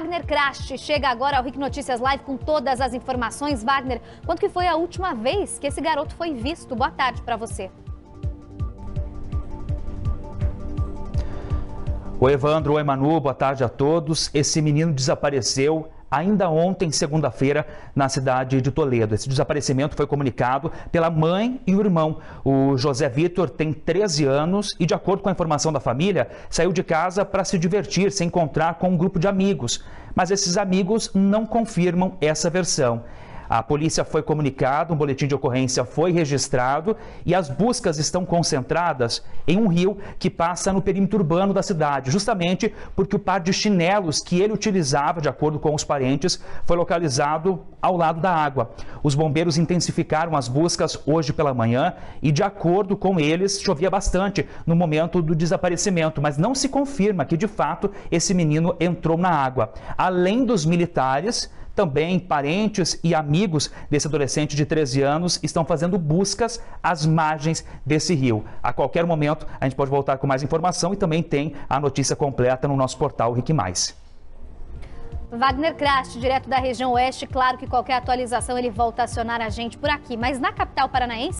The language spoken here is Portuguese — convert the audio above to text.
Wagner Krasch chega agora ao RIC Notícias Live com todas as informações. Wagner, quando que foi a última vez que esse garoto foi visto? Boa tarde para você. O Evandro, oi, Manu, boa tarde a todos. Esse menino desapareceu ainda ontem, segunda-feira, na cidade de Toledo. Esse desaparecimento foi comunicado pela mãe e o irmão. O José Vitor tem 13 anos e, de acordo com a informação da família, saiu de casa para se divertir, se encontrar com um grupo de amigos. Mas esses amigos não confirmam essa versão. A polícia foi comunicada, um boletim de ocorrência foi registrado e as buscas estão concentradas em um rio que passa no perímetro urbano da cidade, justamente porque o par de chinelos que ele utilizava, de acordo com os parentes, foi localizado ao lado da água. Os bombeiros intensificaram as buscas hoje pela manhã e, de acordo com eles, chovia bastante no momento do desaparecimento, mas não se confirma que, de fato, esse menino entrou na água. Além dos militares, também parentes e amigos desse adolescente de 13 anos estão fazendo buscas às margens desse rio. A qualquer momento a gente pode voltar com mais informação e também tem a notícia completa no nosso portal Rique Mais. Wagner Krast, direto da região oeste, claro que qualquer atualização ele volta a acionar a gente por aqui, mas na capital paranaense